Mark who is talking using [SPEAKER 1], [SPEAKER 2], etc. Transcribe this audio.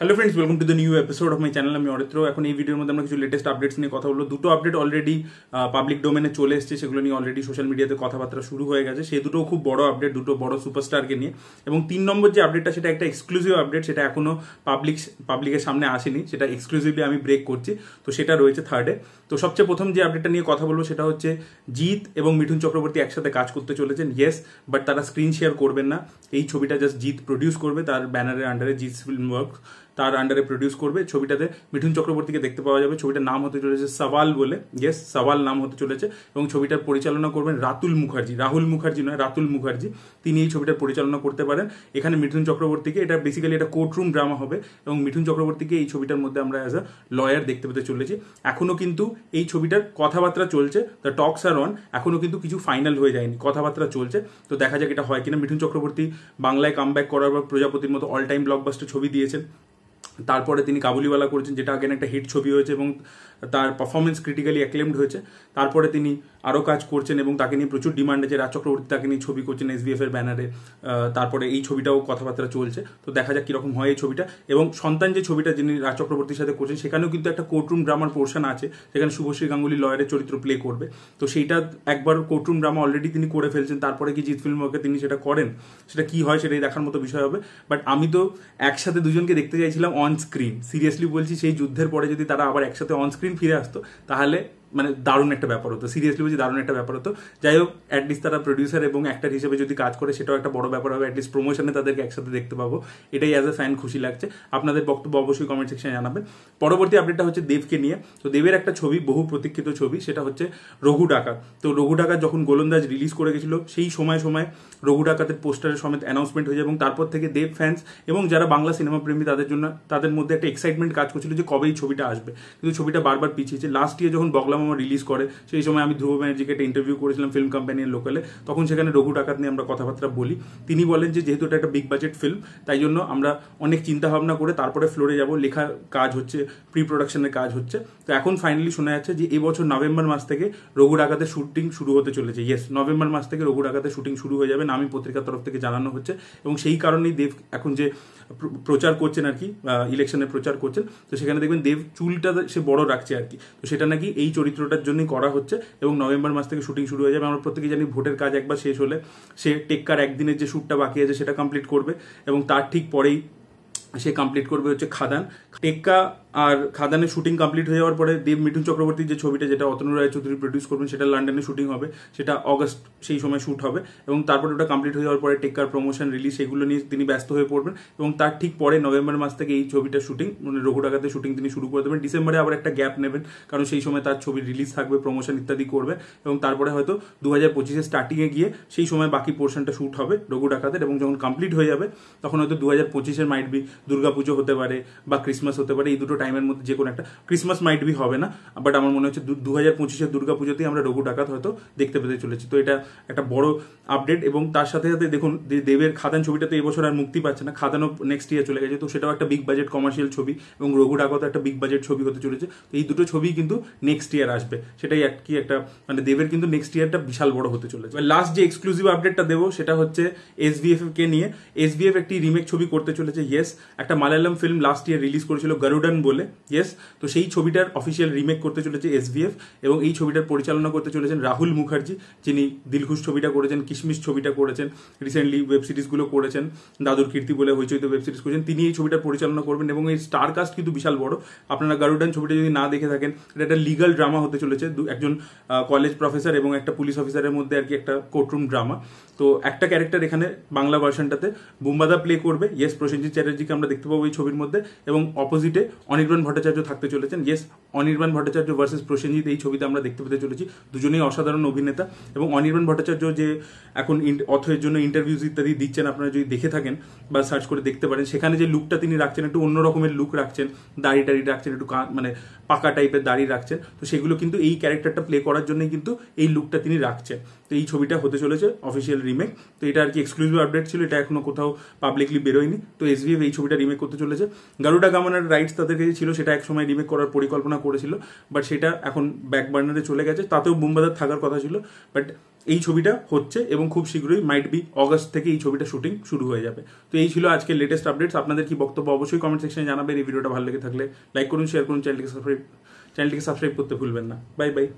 [SPEAKER 1] hello friends welcome to the new episode of my channel আমি অরিত্র এখন এই ভিডিওর মধ্যে আমরা কিছু লেটেস্ট আপডেটস নিয়ে কথা বললো দুটো আপডেট অলরেডি পাবলিক ডোমেনে চলে এসেছে সেগুলো নিয়ে অলরেডি সোশ্যাল মিডিয়াতে কথাবার্তা শুরু হয়ে গেছে সে দুটো খুব বড় আপডেট দুটো বড় সুপারস্টারকে নিয়ে এবং তিন নম্বর যে আপডেটটা সেটা একটা এক্সক্লুসিভ আপডেট সেটা এখনো পাবলিক পাবলিকের সামনে আসেনি সেটা এক্সক্লুসিভলি আমি ব্রেক করছি তো সেটা রয়েছে থার্ডে তো সবচেয়ে প্রথম যে আপডেটটা নিয়ে কথা বলবো সেটা হচ্ছে জিৎ এবং মিঠুন চক্রবর্তী একসাথে কাজ করতে চলেছেন ইয়েস বাট তারা স্ক্রিন শেয়ার করবেন না এই ছবিটা জাস্ট জিৎ প্রডিউস করবে তার ব্যানারের আন্ডারে জিৎ ফিল্ম ওয়ার্ক তার আন্ডারে প্রডিউস করবে ছবিটাতে মিঠুন চক্রবর্তীকে দেখতে পাওয়া যাবে ছবিটার নাম হতে চলেছে সওয়াল বলে ইয়েস সওয়াল নাম হতে চলেছে এবং ছবিটার পরিচালনা করবেন রাতুল মুখার্জি রাহুল মুখার্জি নয় রাতুল মুখার্জি তিনি এই ছবিটার পরিচালনা করতে পারেন এখানে মিঠুন চক্রবর্তীকে এটা বেসিক্যালি এটা কোর্টরুম ড্রামা হবে এবং মিঠুন চক্রবর্তীকে এই ছবিটার মধ্যে আমরা অ্যাজ আ লয়ার দেখতে পেতে চলেছি এখনও কিন্তু এই ছবিটার কথাবার্তা চলছে দ্য টক্স আর অন এখনও কিন্তু কিছু ফাইনাল হয়ে যায়নি কথাবার্তা চলছে তো দেখা যাক এটা হয় কিনা মিঠুন চক্রবর্তী বাংলায় কামব্যাক করার পর প্রজাপতির মতো অল টাইম ব্লকবাস্টার ছবি দিয়েছেন তারপরে তিনি কাবুলিওয়ালা করেছেন যেটা আগে একটা হিট ছবি হয়েছে এবং তার পারফরমেন্স ক্রিটিক্যালি অ্যাক্লেমড হয়েছে তারপরে তিনি আরও কাজ করছেন এবং তাকে নিয়ে প্রচুর ডিমান্ড আছে রাজ চক্রবর্তী তাকে নিয়ে ছবি করছেন এসবিএফ এর ব্যানারে তারপরে এই ছবিটাও কথাবার্তা চলছে তো দেখা যাক কীরকম হয় এই ছবিটা এবং সন্তান যে ছবিটা যিনি রাজ চক্রবর্তীর সাথে করছেন সেখানেও কিন্তু একটা কোর্টরুম ড্রামার পোর্শন আছে সেখানে শুভশ্রী গাঙ্গুলি লয়ারের চরিত্র প্লে করবে তো সেইটা একবার কোর্টরুম ড্রামা অলরেডি তিনি করে ফেলছেন তারপরে কি জিৎ ফিল্ম ওয়ার্কে তিনি সেটা করেন সেটা কি হয় সেটাই দেখার মতো বিষয় হবে বাট আমি তো একসাথে দুজনকে দেখতে চাইছিলাম অন স্ক্রিন সিরিয়াসলি বলছি সেই যুদ্ধের পরে যদি তারা আবার একসাথে অন স্ক্রিন ফিরে আসতো তাহলে মানে দারুণ একটা ব্যাপার হতো সিরিয়াসলি বলছি দারুণ একটা ব্যাপার হতো যাই হোক অ্যাটলিস্ট তারা প্রডিউসার এবং অ্যাক্টার হিসেবে যদি কাজ করে সেটাও একটা বড় ব্যাপার হবে অ্যাটলিস্ট প্রমোশনে তাদেরকে একসাথে দেখতে পাবো এটাই অ্যাজ এ ফ্যান খুশি লাগছে আপনাদের বক্তব্য অবশ্যই কমেন্ট সেকশনে জানাবেন পরবর্তী আপডেটটা হচ্ছে দেবকে নিয়ে তো দেবের একটা ছবি বহু প্রতীক্ষিত ছবি সেটা হচ্ছে রঘু ডাকা তো রঘু ডাকা যখন গোলন্দাজ রিলিজ করে গেছিল সেই সময় সময় রঘু ডাকাতে পোস্টারের সমেত অ্যানাউন্সমেন্ট হয়ে যায় এবং তারপর থেকে দেব ফ্যান্স এবং যারা বাংলা সিনেমা প্রেমী তাদের জন্য তাদের মধ্যে একটা এক্সাইটমেন্ট কাজ করছিল যে কবে এই ছবিটা আসবে কিন্তু ছবিটা বারবার পিছিয়েছে লাস্ট ইয়ে যখন বগলা অ্যালবামও রিলিজ করে সেই সময় আমি ধ্রুব ব্যানার্জিকে একটা ইন্টারভিউ করেছিলাম ফিল্ম কোম্পানির লোকালে তখন সেখানে রঘু ডাকাত নিয়ে আমরা কথাবার্তা বলি তিনি বলেন যে যেহেতু এটা একটা বিগ বাজেট ফিল্ম তাই জন্য আমরা অনেক চিন্তা ভাবনা করে তারপরে ফ্লোরে যাব লেখার কাজ হচ্ছে প্রি প্রোডাকশনের কাজ হচ্ছে তো এখন ফাইনালি শোনা যাচ্ছে যে এই বছর নভেম্বর মাস থেকে রঘু ডাকাতের শুটিং শুরু হতে চলেছে ইয়েস নভেম্বর মাস থেকে রঘু ডাকাতের শুটিং শুরু হয়ে যাবে নামি পত্রিকার তরফ থেকে জানানো হচ্ছে এবং সেই কারণেই দেব এখন যে প্রচার করছেন আর কি ইলেকশনের প্রচার করছেন তো সেখানে দেখবেন দেব চুলটা সে বড় রাখছে আর কি তো সেটা নাকি এই চরিত্রটার জন্যই করা হচ্ছে এবং নভেম্বর মাস থেকে শুটিং শুরু হয়ে যাবে আমরা প্রত্যেকে জানি ভোটের কাজ একবার শেষ হলে সে টেক্কার একদিনের যে শ্যুটটা বাকি আছে সেটা কমপ্লিট করবে এবং তার ঠিক পরেই সে কমপ্লিট করবে হচ্ছে খাদান টেক্কা আর খাদানে শুটিং কমপ্লিট হয়ে যাওয়ার পরে দেব মিঠুন চক্রবর্তী যে ছবিটা যেটা অতনু চৌধুরী প্রডিউস করবেন সেটা লন্ডনে শুটিং হবে সেটা অগস্ট সেই সময় শ্যুট হবে এবং তারপর ওটা কমপ্লিট হয়ে যাওয়ার পরে টেক্কার প্রমোশন রিলিজ সেগুলো নিয়ে তিনি ব্যস্ত হয়ে পড়বেন এবং তার ঠিক পরে নভেম্বর মাস থেকে এই ছবিটা শুটিং মানে রঘুটাকাতে শুটিং তিনি শুরু করে দেবেন ডিসেম্বরে আবার একটা গ্যাপ নেবেন কারণ সেই সময় তার ছবি রিলিজ থাকবে প্রমোশন ইত্যাদি করবে এবং তারপরে হয়তো দু হাজার পঁচিশে স্টার্টিংয়ে গিয়ে সেই সময় বাকি পোর্শনটা শ্যুট হবে রঘু ডাকাতের এবং যখন কমপ্লিট হয়ে যাবে তখন হয়তো দু হাজার পঁচিশের মাইট বি দুর্গাপুজো হতে পারে বা ক্রিসমাস হতে পারে এই দুটো টাইমের মধ্যে যে কোনো একটা ক্রিসমাস মাইট বি হবে না বাট আমার মনে হচ্ছে দু হাজার পঁচিশের দুর্গা পুজোতেই আমরা রঘু ডাকাত হয়তো দেখতে পেতে চলেছি তো এটা একটা বড় আপডেট এবং তার সাথে সাথে দেখুন দেবের খাদান ছবিটা তো এবছর আর মুক্তি পাচ্ছে না খাদানও নেক্সট ইয়ার চলে গেছে তো সেটাও একটা বিগ বাজেট কমার্শিয়াল ছবি এবং রঘু ডাকাত একটা বিগ বাজেট ছবি হতে চলেছে তো এই দুটো ছবি কিন্তু নেক্সট ইয়ার আসবে সেটাই এক কি একটা মানে দেবের কিন্তু নেক্সট ইয়ারটা বিশাল বড় হতে চলেছে লাস্ট যে এক্সক্লুসিভ আপডেটটা দেবো সেটা হচ্ছে এস কে নিয়ে এস একটি রিমেক ছবি করতে চলেছে ইয়েস একটা Malayalam film last year release করেছিল গরুডান বলে বলে ইয়েস তো সেই ছবিটার অফিসিয়াল রিমেক করতে চলেছে এস এবং এই ছবিটার পরিচালনা করতে চলেছেন রাহুল মুখার্জি যিনি দিলখুশ ছবিটা করেছেন কিশমিশ ছবিটা করেছেন রিসেন্টলি ওয়েব সিরিজগুলো করেছেন দাদুর কীর্তি বলে হইচইতে ওয়েব সিরিজ করেছেন তিনি এই ছবিটার পরিচালনা করবেন এবং এই স্টার কাস্ট কিন্তু বিশাল বড় আপনারা গারুডান ছবিটা যদি না দেখে থাকেন এটা একটা লিগাল ড্রামা হতে চলেছে একজন কলেজ প্রফেসর এবং একটা পুলিশ অফিসারের মধ্যে আর কি একটা কোর্টরুম ড্রামা তো একটা ক্যারেক্টার এখানে বাংলা ভার্সনটাতে বুম্বাদা প্লে করবে ইয়েস প্রসেনজিৎ চ্যাটার্জিকে আমরা দেখতে পাবো এই ছবির মধ্যে এবং অপোজিটে অনির্বাণ ভট্টাচার্য থাকতে চলেছেন ইয়েস অনির্বাণ ভট্টাচার্য ভার্সেস প্রসেনজিৎ এই ছবিতে আমরা দেখতে পেতে চলেছি দুজনেই অসাধারণ অভিনেতা এবং অনির্বাণ ভট্টাচার্য যে এখন অথের জন্য ইন্টারভিউজ ইত্যাদি দিচ্ছেন আপনারা যদি দেখে থাকেন বা সার্চ করে দেখতে পারেন সেখানে যে লুকটা তিনি রাখছেন একটু অন্য রকমের লুক রাখছেন দাড়ি টাড়ি রাখছেন একটু মানে পাকা টাইপের দাড়ি রাখছেন তো সেগুলো কিন্তু এই ক্যারেক্টারটা প্লে করার জন্যই কিন্তু এই লুকটা তিনি রাখছেন তো এই ছবিটা হতে চলেছে অফিসিয়াল রিমেক তো এটা আর কি এক্সক্লুসিভ আপডেট ছিল এটা এখনো কোথাও পাবলিকলি বেরোয়নি তো এস এই ছবিটা রিমেক করতে চলেছে গারুডা গামানার রাইটস তাদের কাছে ছিল সেটা একসময় রিমেক করার পরিকল্পনা করেছিল বাট সেটা এখন ব্যাক বার্নারে চলে গেছে তাতেও বুম্বাদার থাকার কথা ছিল বাট এই ছবিটা হচ্ছে এবং খুব শীঘ্রই মাইট বি অগস্ট থেকে এই ছবিটা শুটিং শুরু হয়ে যাবে তো এই ছিল আজকে লেটেস্ট আপডেটস আপনাদের কি বক্তব্য অবশ্যই কমেন্ট সেকশনে জানাবেন এই ভিডিওটা ভালো লেগে থাকলে লাইক করুন শেয়ার করুন চ্যানেলটিকে সাবস্ক্রাইব চ্যানেলটিকে সাবস্ক্রাইব করতে ভুলবেন না বাই বাই